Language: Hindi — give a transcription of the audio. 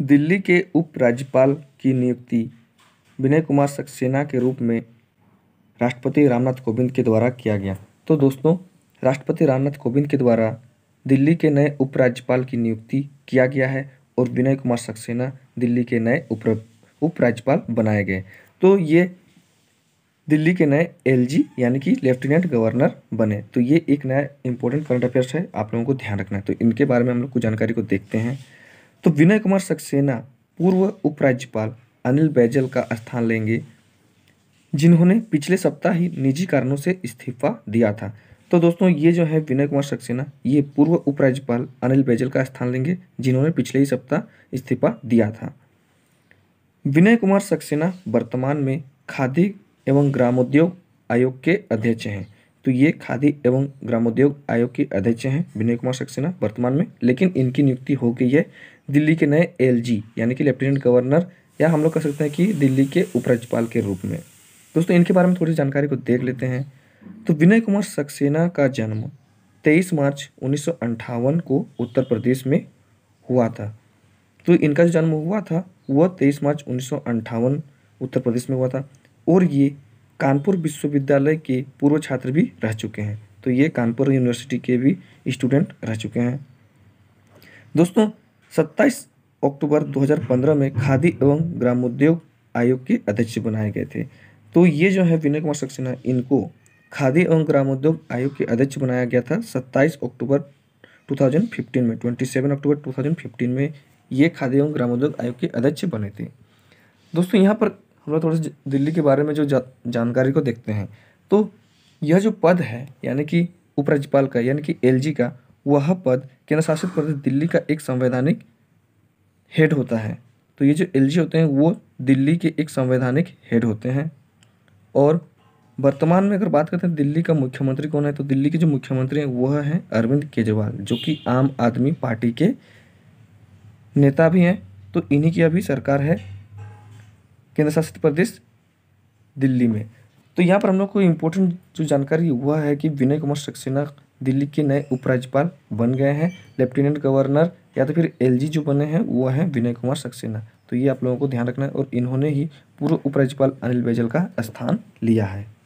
दिल्ली के उप राज्यपाल की नियुक्ति विनय कुमार सक्सेना के रूप में राष्ट्रपति रामनाथ कोविंद के द्वारा किया गया तो दोस्तों राष्ट्रपति रामनाथ कोविंद के द्वारा दिल्ली के नए उपराज्यपाल की नियुक्ति किया गया है और विनय कुमार सक्सेना दिल्ली के नए उप उपराज्यपाल बनाए गए तो ये दिल्ली के नए एलजी यानी कि लेफ्टिनेंट गवर्नर बने तो ये एक नया इंपॉर्टेंट करंट अफेयर्स है आप लोगों को ध्यान रखना है तो इनके बारे में हम लोग को जानकारी को देखते हैं तो विनय कुमार सक्सेना पूर्व उपराज्यपाल अनिल बैजल का स्थान लेंगे जिन्होंने पिछले सप्ताह ही निजी कारणों से इस्तीफा दिया था तो दोस्तों ये जो है विनय कुमार सक्सेना ये पूर्व उपराज्यपाल अनिल बैजल का स्थान लेंगे जिन्होंने पिछले ही सप्ताह इस्तीफा दिया था विनय कुमार सक्सेना वर्तमान में खादी एवं ग्रामोद्योग आयोग के अध्यक्ष हैं तो ये खादी एवं ग्रामोद्योग आयोग के अध्यक्ष हैं विनय कुमार सक्सेना वर्तमान में लेकिन इनकी नियुक्ति हो गई है दिल्ली के नए एलजी यानी कि लेफ्टिनेंट गवर्नर या हम लोग कह सकते हैं कि दिल्ली के उपराज्यपाल के रूप में दोस्तों इनके बारे में थोड़ी जानकारी को देख लेते हैं तो विनय कुमार सक्सेना का जन्म 23 मार्च उन्नीस को उत्तर प्रदेश में हुआ था तो इनका जो जन्म हुआ था वह 23 मार्च उन्नीस उत्तर प्रदेश में हुआ था और ये कानपुर विश्वविद्यालय के पूर्व छात्र भी रह चुके हैं तो ये कानपुर यूनिवर्सिटी के भी स्टूडेंट रह चुके हैं दोस्तों सत्ताईस अक्टूबर 2015 में खादी एवं ग्रामोद्योग आयोग के अध्यक्ष बनाए गए थे तो ये जो है विनय कुमार सक्सेना इनको खादी एवं ग्रामोद्योग आयोग के अध्यक्ष बनाया गया था 27 अक्टूबर 2015 में 27 अक्टूबर 2015 में ये खादी एवं ग्रामोद्योग आयोग के अध्यक्ष बने थे दोस्तों यहाँ पर हम लोग थोड़ा सा दिल्ली के बारे में जो जा, जानकारी को देखते हैं तो यह जो पद है यानी कि उपराज्यपाल का यानी कि एलजी का वह पद केंद्र शासित प्रदेश दिल्ली का एक संवैधानिक हेड होता है तो ये जो एल होते हैं वो दिल्ली के एक संवैधानिक हेड होते हैं और वर्तमान में अगर बात करते हैं दिल्ली का मुख्यमंत्री कौन है तो दिल्ली के जो मुख्यमंत्री हैं वह हैं अरविंद केजरीवाल जो कि आम आदमी पार्टी के नेता भी हैं तो इन्हीं की अभी सरकार है केंद्र शासित प्रदेश दिल्ली में तो यहाँ पर हम लोग को इम्पोर्टेंट जो जानकारी हुआ है कि विनय कुमार सक्सेना दिल्ली के नए उपराज्यपाल बन गए हैं लेफ्टिनेंट गवर्नर या तो फिर एलजी जो बने हैं वो हैं विनय कुमार सक्सेना तो ये आप लोगों को ध्यान रखना है और इन्होंने ही पूर्व उपराज्यपाल अनिल बैजल का स्थान लिया है